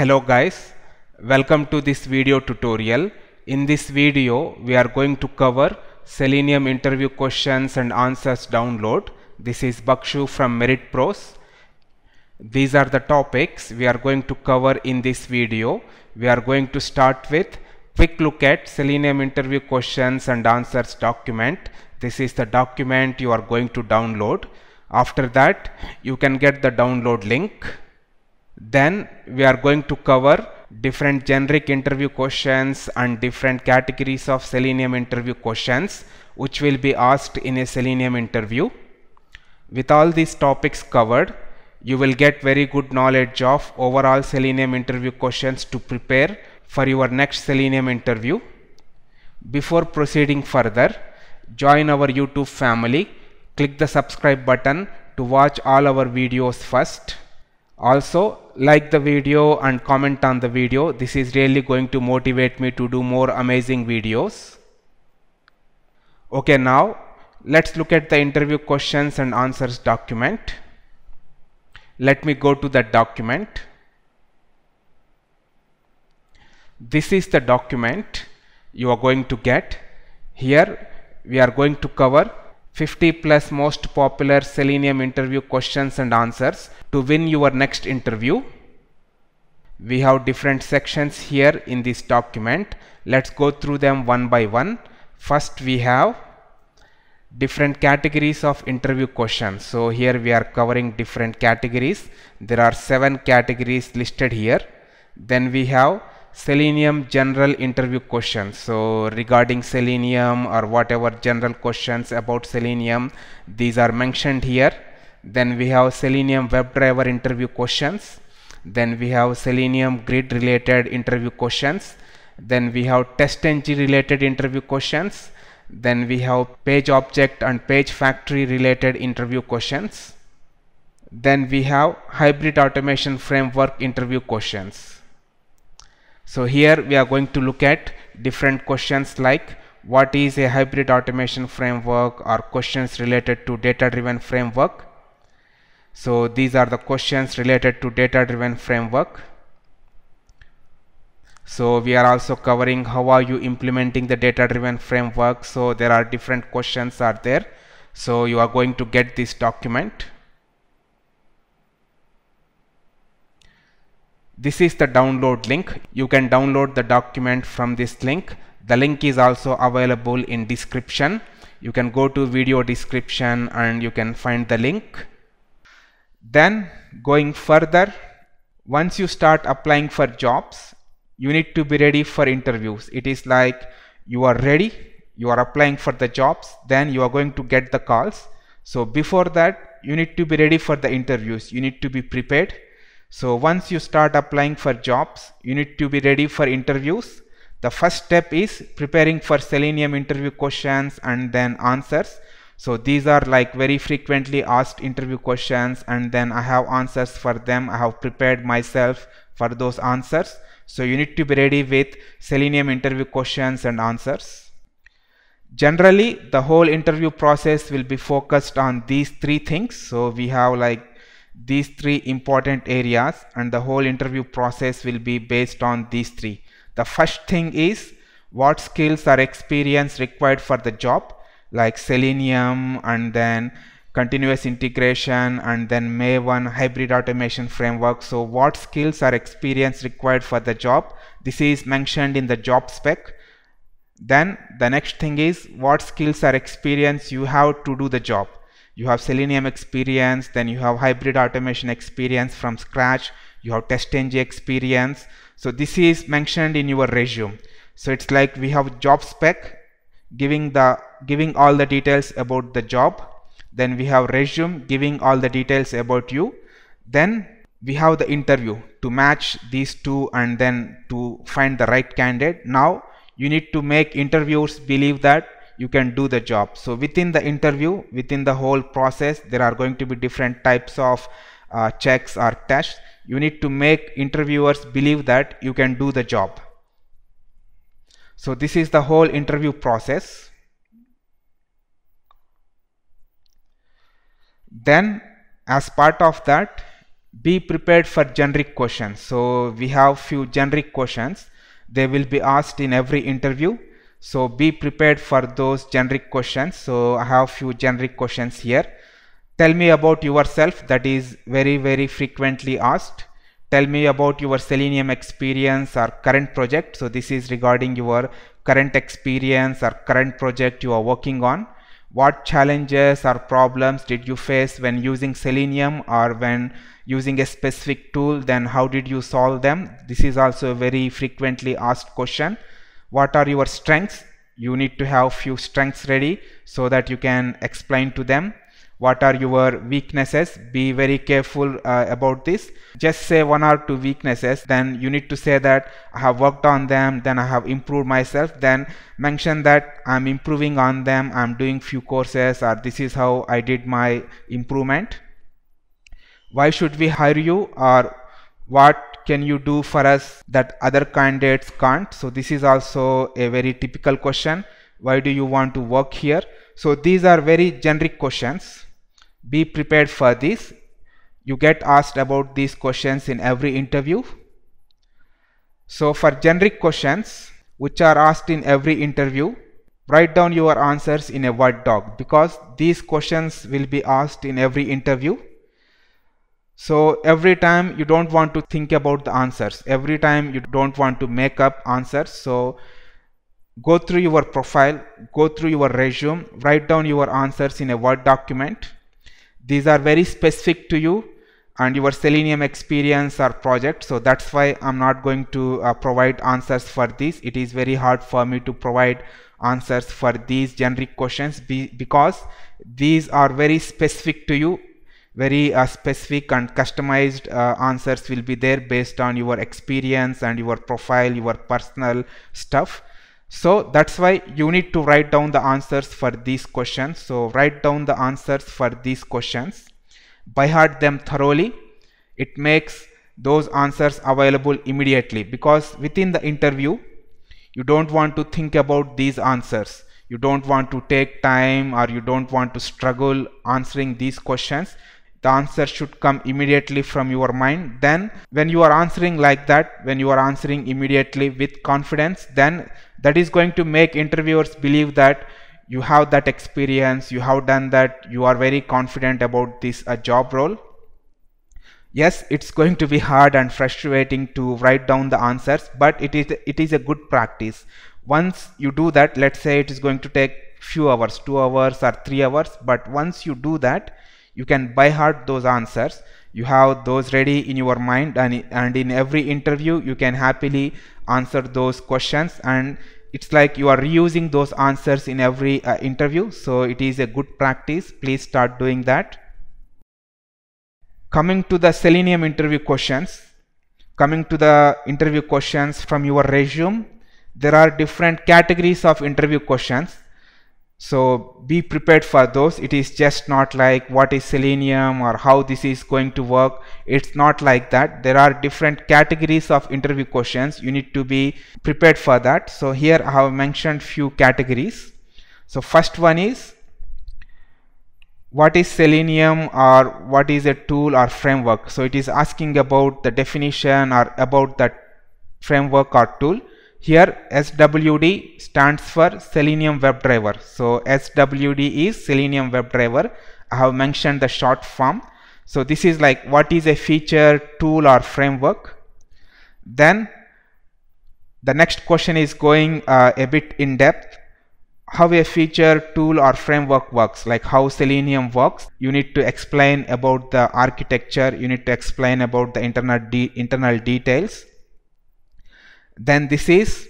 Hello guys, welcome to this video tutorial. In this video, we are going to cover Selenium interview questions and answers download. This is Bakshu from Merit Pros. These are the topics we are going to cover in this video. We are going to start with quick look at Selenium interview questions and answers document. This is the document you are going to download. After that, you can get the download link then we are going to cover different generic interview questions and different categories of selenium interview questions which will be asked in a selenium interview. With all these topics covered, you will get very good knowledge of overall selenium interview questions to prepare for your next selenium interview. Before proceeding further, join our YouTube family. Click the subscribe button to watch all our videos first also like the video and comment on the video this is really going to motivate me to do more amazing videos okay now let's look at the interview questions and answers document let me go to that document this is the document you are going to get here we are going to cover 50 plus most popular Selenium interview questions and answers to win your next interview. We have different sections here in this document. Let's go through them one by one. First we have different categories of interview questions. So here we are covering different categories. There are seven categories listed here. Then we have selenium general interview questions so regarding selenium or whatever general questions about selenium these are mentioned here then we have selenium webdriver interview questions then we have selenium grid related interview questions then we have test engine related interview questions then we have page object and page factory related interview questions then we have hybrid automation framework interview questions so here we are going to look at different questions like what is a hybrid automation framework or questions related to data driven framework. So these are the questions related to data driven framework. So we are also covering how are you implementing the data driven framework. So there are different questions are there. So you are going to get this document. This is the download link. You can download the document from this link. The link is also available in description. You can go to video description and you can find the link. Then going further, once you start applying for jobs, you need to be ready for interviews. It is like you are ready, you are applying for the jobs, then you are going to get the calls. So before that, you need to be ready for the interviews. You need to be prepared. So once you start applying for jobs, you need to be ready for interviews. The first step is preparing for Selenium interview questions and then answers. So these are like very frequently asked interview questions and then I have answers for them. I have prepared myself for those answers. So you need to be ready with Selenium interview questions and answers. Generally, the whole interview process will be focused on these three things. So we have like these three important areas and the whole interview process will be based on these three. The first thing is what skills or experience required for the job like Selenium and then continuous integration and then May 1 hybrid automation framework. So what skills or experience required for the job? This is mentioned in the job spec. Then the next thing is what skills or experience you have to do the job you have selenium experience then you have hybrid automation experience from scratch you have test ng experience so this is mentioned in your resume so it's like we have job spec giving the giving all the details about the job then we have resume giving all the details about you then we have the interview to match these two and then to find the right candidate now you need to make interviewers believe that you can do the job so within the interview within the whole process there are going to be different types of uh, checks or tests you need to make interviewers believe that you can do the job so this is the whole interview process then as part of that be prepared for generic questions so we have few generic questions they will be asked in every interview so be prepared for those generic questions so i have few generic questions here tell me about yourself that is very very frequently asked tell me about your selenium experience or current project so this is regarding your current experience or current project you are working on what challenges or problems did you face when using selenium or when using a specific tool then how did you solve them this is also a very frequently asked question what are your strengths you need to have few strengths ready so that you can explain to them what are your weaknesses be very careful uh, about this just say one or two weaknesses then you need to say that i have worked on them then i have improved myself then mention that i'm improving on them i'm doing few courses or this is how i did my improvement why should we hire you or what can you do for us that other candidates can't? So this is also a very typical question. Why do you want to work here? So these are very generic questions. Be prepared for this. You get asked about these questions in every interview. So for generic questions, which are asked in every interview, write down your answers in a Word doc because these questions will be asked in every interview. So every time you don't want to think about the answers, every time you don't want to make up answers. So go through your profile, go through your resume, write down your answers in a Word document. These are very specific to you and your Selenium experience or project. So that's why I'm not going to uh, provide answers for these. It is very hard for me to provide answers for these generic questions be because these are very specific to you very uh, specific and customized uh, answers will be there based on your experience and your profile your personal stuff so that's why you need to write down the answers for these questions so write down the answers for these questions by heart them thoroughly it makes those answers available immediately because within the interview you don't want to think about these answers you don't want to take time or you don't want to struggle answering these questions the answer should come immediately from your mind then when you are answering like that when you are answering immediately with confidence then that is going to make interviewers believe that you have that experience you have done that you are very confident about this uh, job role yes it's going to be hard and frustrating to write down the answers but it is it is a good practice once you do that let's say it is going to take few hours two hours or three hours but once you do that you can by heart those answers you have those ready in your mind and, and in every interview you can happily answer those questions and it's like you are reusing those answers in every uh, interview so it is a good practice please start doing that coming to the selenium interview questions coming to the interview questions from your resume there are different categories of interview questions so be prepared for those it is just not like what is selenium or how this is going to work it's not like that there are different categories of interview questions you need to be prepared for that so here I have mentioned few categories so first one is what is selenium or what is a tool or framework so it is asking about the definition or about that framework or tool here SWD stands for Selenium WebDriver. So SWD is Selenium WebDriver. I have mentioned the short form. So this is like what is a feature, tool or framework. Then the next question is going uh, a bit in depth how a feature tool or framework works like how selenium works you need to explain about the architecture you need to explain about the internal de internal details then this is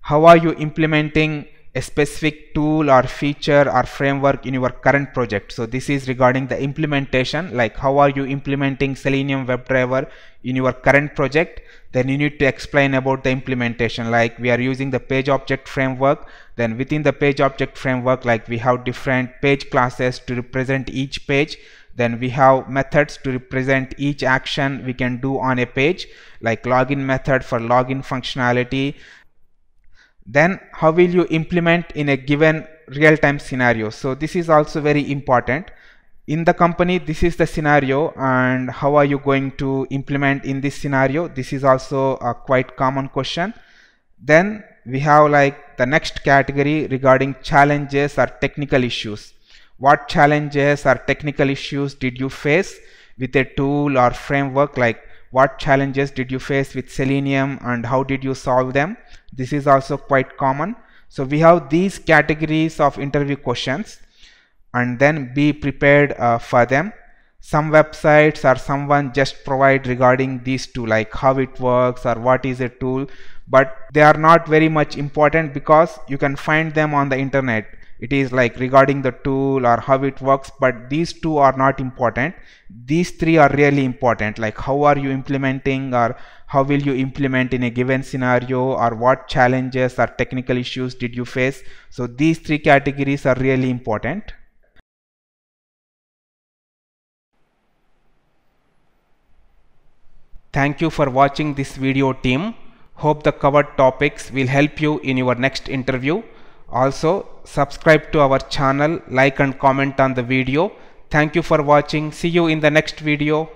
how are you implementing a specific tool or feature or framework in your current project so this is regarding the implementation like how are you implementing selenium webdriver in your current project then you need to explain about the implementation like we are using the page object framework then within the page object framework like we have different page classes to represent each page then we have methods to represent each action we can do on a page like login method for login functionality then how will you implement in a given real-time scenario so this is also very important in the company this is the scenario and how are you going to implement in this scenario this is also a quite common question then we have like the next category regarding challenges or technical issues what challenges or technical issues did you face with a tool or framework like what challenges did you face with selenium and how did you solve them this is also quite common so we have these categories of interview questions and then be prepared uh, for them some websites or someone just provide regarding these two like how it works or what is a tool but they are not very much important because you can find them on the internet it is like regarding the tool or how it works but these two are not important these three are really important like how are you implementing or how will you implement in a given scenario or what challenges or technical issues did you face so these three categories are really important Thank you for watching this video team. Hope the covered topics will help you in your next interview. Also subscribe to our channel, like and comment on the video. Thank you for watching. See you in the next video.